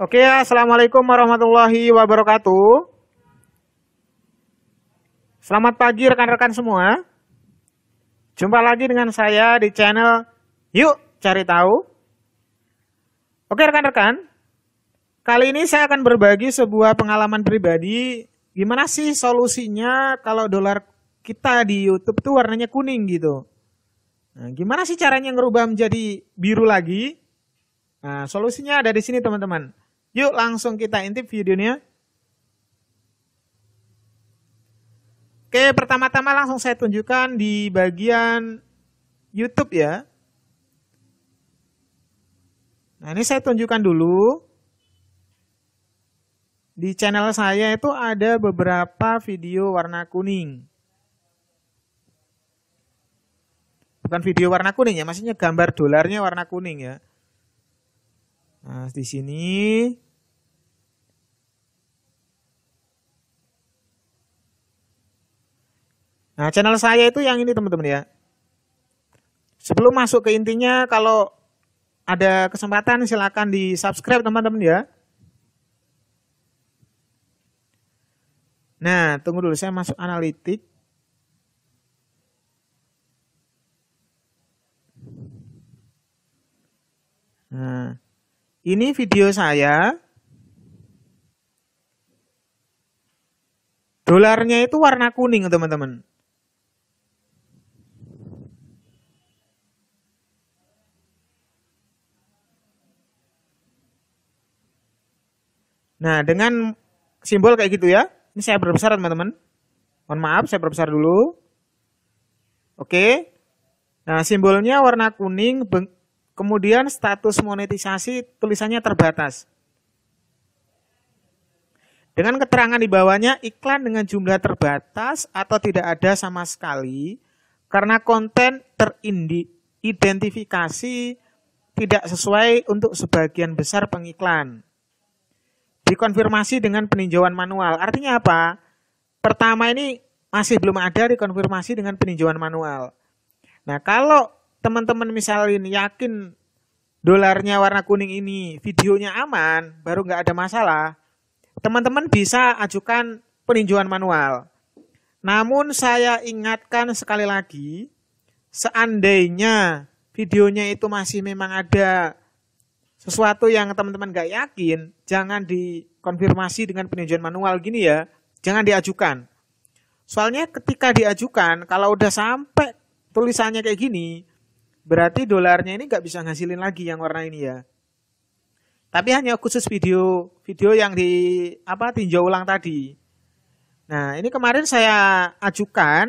Oke, ya assalamualaikum warahmatullahi wabarakatuh. Selamat pagi rekan-rekan semua. Jumpa lagi dengan saya di channel Yuk Cari Tahu. Oke rekan-rekan, kali ini saya akan berbagi sebuah pengalaman pribadi. Gimana sih solusinya kalau dolar kita di YouTube tuh warnanya kuning gitu? Nah, gimana sih caranya ngerubah menjadi biru lagi? Nah, solusinya ada di sini teman-teman. Yuk langsung kita intip videonya. Oke, pertama-tama langsung saya tunjukkan di bagian YouTube ya. Nah, ini saya tunjukkan dulu. Di channel saya itu ada beberapa video warna kuning. Bukan video warna kuning ya, maksudnya gambar dolarnya warna kuning ya. Nah, di sini Nah, channel saya itu yang ini teman-teman ya. Sebelum masuk ke intinya, kalau ada kesempatan silakan di subscribe teman-teman ya. Nah, tunggu dulu saya masuk analitik. Ini video saya. Dolarnya itu warna kuning, teman-teman. Nah, dengan simbol kayak gitu ya. Ini saya berbesar, teman-teman. Mohon maaf, saya berbesar dulu. Oke. Nah, simbolnya warna kuning, Kemudian status monetisasi tulisannya terbatas. Dengan keterangan di bawahnya, iklan dengan jumlah terbatas atau tidak ada sama sekali karena konten teridentifikasi tidak sesuai untuk sebagian besar pengiklan. Dikonfirmasi dengan peninjauan manual. Artinya apa? Pertama ini masih belum ada dikonfirmasi dengan peninjauan manual. Nah, kalau teman-teman misalin yakin dolarnya warna kuning ini videonya aman, baru nggak ada masalah, teman-teman bisa ajukan peninjauan manual. Namun saya ingatkan sekali lagi, seandainya videonya itu masih memang ada sesuatu yang teman-teman gak yakin, jangan dikonfirmasi dengan peninjauan manual gini ya, jangan diajukan. Soalnya ketika diajukan, kalau udah sampai tulisannya kayak gini, Berarti dolarnya ini nggak bisa ngasilin lagi yang warna ini ya. Tapi hanya khusus video video yang di apa tinjau ulang tadi. Nah, ini kemarin saya ajukan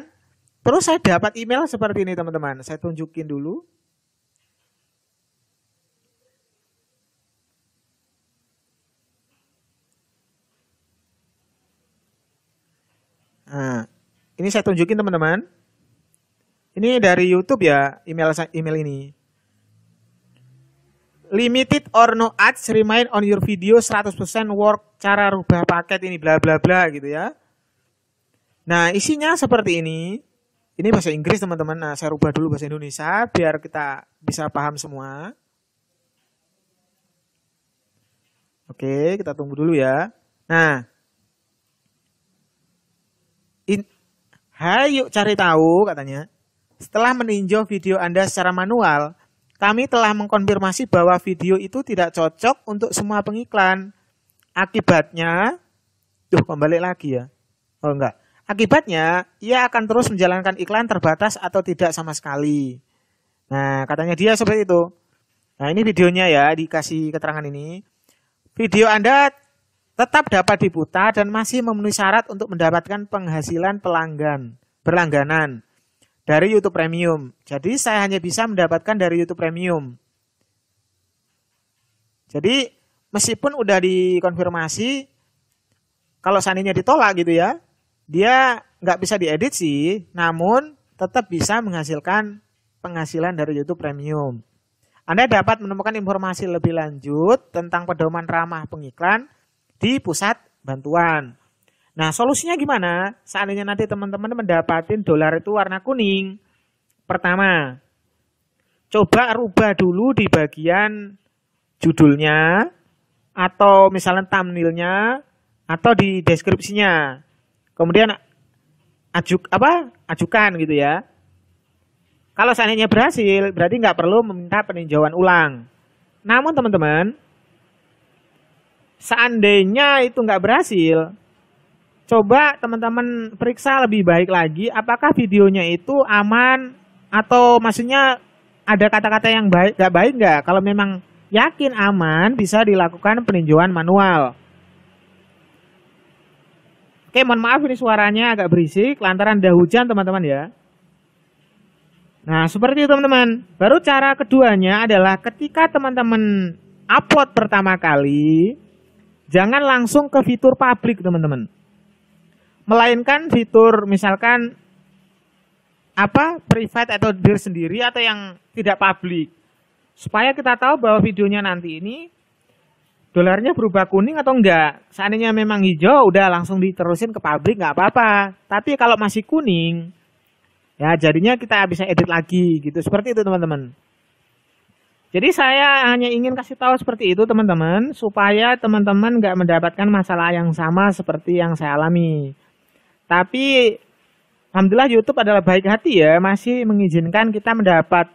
terus saya dapat email seperti ini teman-teman. Saya tunjukin dulu. Nah, ini saya tunjukin teman-teman. Ini dari YouTube ya email email ini. Limited or no ads remain on your video 100% work cara rubah paket ini bla bla bla gitu ya. Nah, isinya seperti ini. Ini bahasa Inggris teman-teman. Nah, saya rubah dulu bahasa Indonesia biar kita bisa paham semua. Oke, kita tunggu dulu ya. Nah, in, Hai Yuk cari tahu katanya. Setelah meninjau video Anda secara manual, kami telah mengkonfirmasi bahwa video itu tidak cocok untuk semua pengiklan. Akibatnya, tuh kembali lagi ya. Oh enggak. Akibatnya, ia akan terus menjalankan iklan terbatas atau tidak sama sekali. Nah, katanya dia seperti itu. Nah, ini videonya ya, dikasih keterangan ini. Video Anda tetap dapat diputar dan masih memenuhi syarat untuk mendapatkan penghasilan pelanggan, berlangganan dari YouTube Premium. Jadi saya hanya bisa mendapatkan dari YouTube Premium. Jadi meskipun udah dikonfirmasi, kalau seandainya ditolak gitu ya, dia nggak bisa diedit sih, namun tetap bisa menghasilkan penghasilan dari YouTube Premium. Anda dapat menemukan informasi lebih lanjut tentang pedoman ramah pengiklan di pusat bantuan. Nah, solusinya gimana? Seandainya nanti teman-teman mendapatkan dolar itu warna kuning. Pertama, coba rubah dulu di bagian judulnya atau misalnya thumbnailnya atau di deskripsinya. Kemudian ajuk apa? ajukan gitu ya. Kalau seandainya berhasil, berarti nggak perlu meminta peninjauan ulang. Namun teman-teman, seandainya itu nggak berhasil, coba teman-teman periksa lebih baik lagi apakah videonya itu aman atau maksudnya ada kata-kata yang baik nggak baik nggak kalau memang yakin aman bisa dilakukan peninjauan manual Oke, mohon maaf ini suaranya agak berisik lantaran dah hujan teman-teman ya. Nah, seperti itu teman-teman. Baru cara keduanya adalah ketika teman-teman upload pertama kali, jangan langsung ke fitur publik teman-teman melainkan fitur misalkan apa private atau dir sendiri atau yang tidak publik supaya kita tahu bahwa videonya nanti ini dolarnya berubah kuning atau enggak seandainya memang hijau udah langsung diterusin ke pabrik nggak apa-apa tapi kalau masih kuning ya jadinya kita bisa edit lagi gitu seperti itu teman-teman jadi saya hanya ingin kasih tahu seperti itu teman-teman supaya teman-teman nggak mendapatkan masalah yang sama seperti yang saya alami tapi alhamdulillah YouTube adalah baik hati ya, masih mengizinkan kita mendapat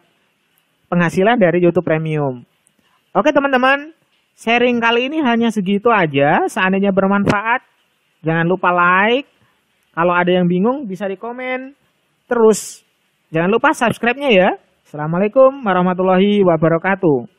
penghasilan dari YouTube Premium. Oke teman-teman, sharing kali ini hanya segitu aja. Seandainya bermanfaat, jangan lupa like. Kalau ada yang bingung bisa di komen. Terus jangan lupa subscribe-nya ya. Assalamualaikum warahmatullahi wabarakatuh.